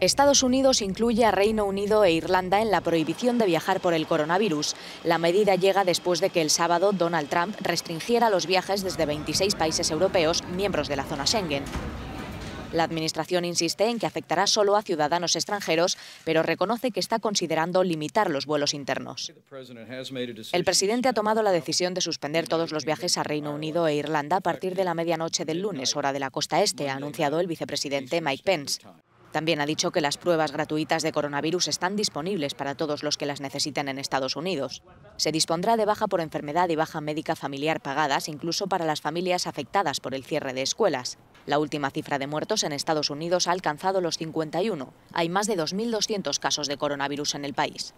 Estados Unidos incluye a Reino Unido e Irlanda en la prohibición de viajar por el coronavirus. La medida llega después de que el sábado Donald Trump restringiera los viajes desde 26 países europeos miembros de la zona Schengen. La Administración insiste en que afectará solo a ciudadanos extranjeros, pero reconoce que está considerando limitar los vuelos internos. El presidente ha tomado la decisión de suspender todos los viajes a Reino Unido e Irlanda a partir de la medianoche del lunes, hora de la costa este, ha anunciado el vicepresidente Mike Pence. También ha dicho que las pruebas gratuitas de coronavirus están disponibles para todos los que las necesiten en Estados Unidos. Se dispondrá de baja por enfermedad y baja médica familiar pagadas incluso para las familias afectadas por el cierre de escuelas. La última cifra de muertos en Estados Unidos ha alcanzado los 51. Hay más de 2.200 casos de coronavirus en el país.